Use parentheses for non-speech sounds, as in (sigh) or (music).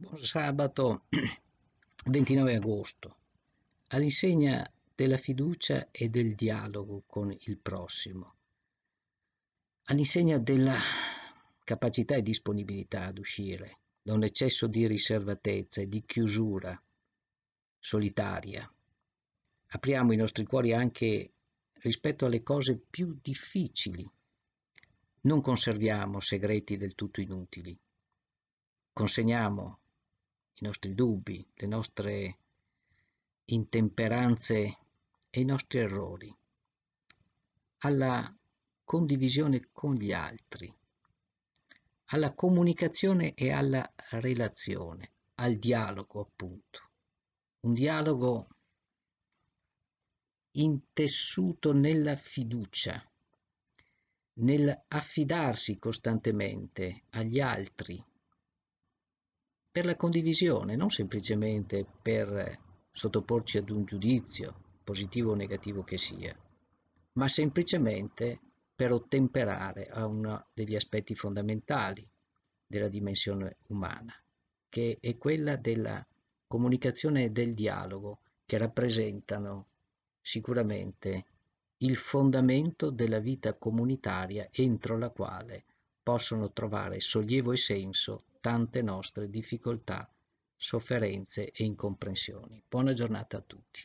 Buon sabato 29 (clears throat) agosto. All'insegna della fiducia e del dialogo con il prossimo. All'insegna della capacità e disponibilità ad uscire da un eccesso di riservatezza e di chiusura solitaria. Apriamo i nostri cuori anche rispetto alle cose più difficili. Non conserviamo segreti del tutto inutili. Consegniamo i nostri dubbi, le nostre intemperanze e i nostri errori, alla condivisione con gli altri, alla comunicazione e alla relazione, al dialogo appunto. Un dialogo intessuto nella fiducia, nell'affidarsi costantemente agli altri, per la condivisione, non semplicemente per sottoporci ad un giudizio, positivo o negativo che sia, ma semplicemente per ottemperare a uno degli aspetti fondamentali della dimensione umana, che è quella della comunicazione e del dialogo, che rappresentano sicuramente il fondamento della vita comunitaria entro la quale possono trovare sollievo e senso tante nostre difficoltà, sofferenze e incomprensioni. Buona giornata a tutti.